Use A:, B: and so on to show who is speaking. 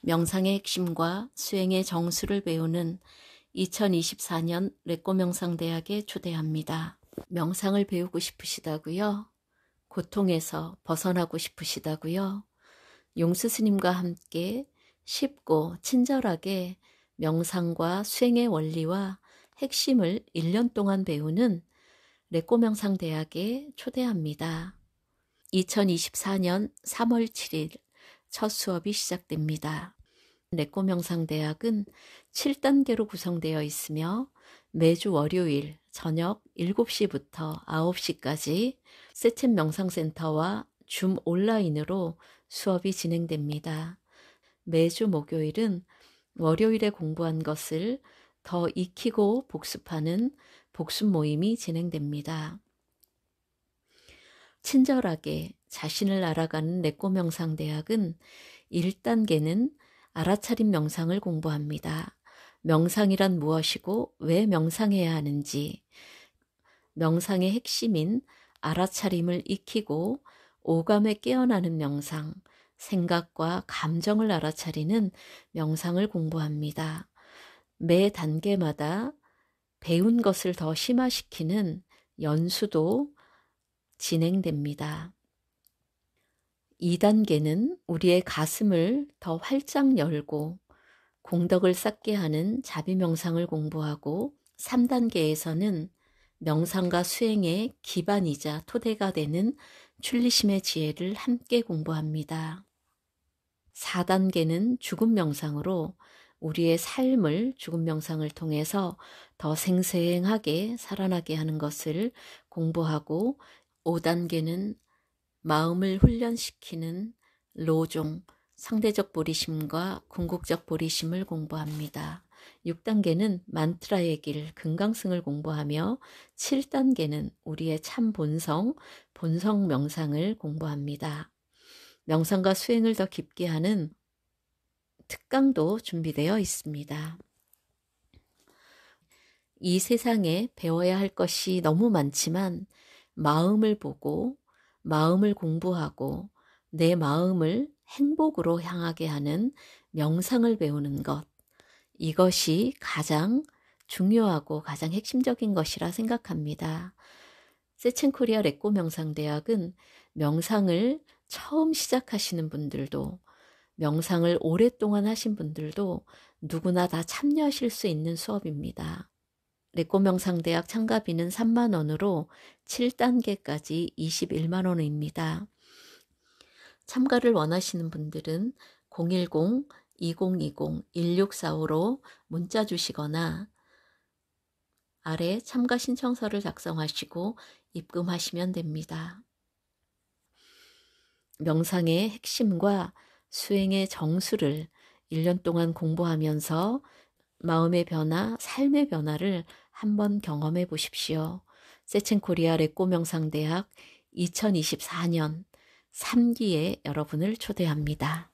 A: 명상의 핵심과 수행의 정수를 배우는 2024년 레꼬 명상대학에 초대합니다. 명상을 배우고 싶으시다고요? 고통에서 벗어나고 싶으시다고요? 용수 스님과 함께 쉽고 친절하게 명상과 수행의 원리와 핵심을 1년 동안 배우는 레꼬 명상대학에 초대합니다. 2024년 3월 7일 첫 수업이 시작됩니다. 레코명상대학은 7단계로 구성되어 있으며 매주 월요일 저녁 7시부터 9시까지 세첸 명상센터와 줌 온라인으로 수업이 진행됩니다. 매주 목요일은 월요일에 공부한 것을 더 익히고 복습하는 복습 모임이 진행됩니다. 친절하게 자신을 알아가는 내꼬명상 대학은 1단계는 알아차림 명상을 공부합니다. 명상이란 무엇이고 왜 명상해야 하는지, 명상의 핵심인 알아차림을 익히고 오감에 깨어나는 명상, 생각과 감정을 알아차리는 명상을 공부합니다. 매 단계마다 배운 것을 더 심화시키는 연수도 진행됩니다. 2단계는 우리의 가슴을 더 활짝 열고 공덕을 쌓게 하는 자비명상을 공부하고 3단계에서는 명상과 수행의 기반이자 토대가 되는 출리심의 지혜를 함께 공부합니다. 4단계는 죽음 명상으로 우리의 삶을 죽음 명상을 통해서 더 생생하게 살아나게 하는 것을 공부하고 5단계는 마음을 훈련시키는 로종, 상대적 보리심과 궁극적 보리심을 공부합니다. 6단계는 만트라의 길, 금강승을 공부하며 7단계는 우리의 참 본성, 본성 명상을 공부합니다. 명상과 수행을 더 깊게 하는 특강도 준비되어 있습니다. 이 세상에 배워야 할 것이 너무 많지만 마음을 보고 마음을 공부하고 내 마음을 행복으로 향하게 하는 명상을 배우는 것. 이것이 가장 중요하고 가장 핵심적인 것이라 생각합니다. 세첸코리아 레코 명상대학은 명상을 처음 시작하시는 분들도 명상을 오랫동안 하신 분들도 누구나 다 참여하실 수 있는 수업입니다. 레코명상대학 참가비는 3만원으로 7단계까지 21만원입니다. 참가를 원하시는 분들은 010-2020-1645로 문자 주시거나 아래 참가 신청서를 작성하시고 입금하시면 됩니다. 명상의 핵심과 수행의 정수를 1년 동안 공부하면서 마음의 변화, 삶의 변화를 한번 경험해 보십시오. 세첸코리아 레꼬명상대학 2024년 3기에 여러분을 초대합니다.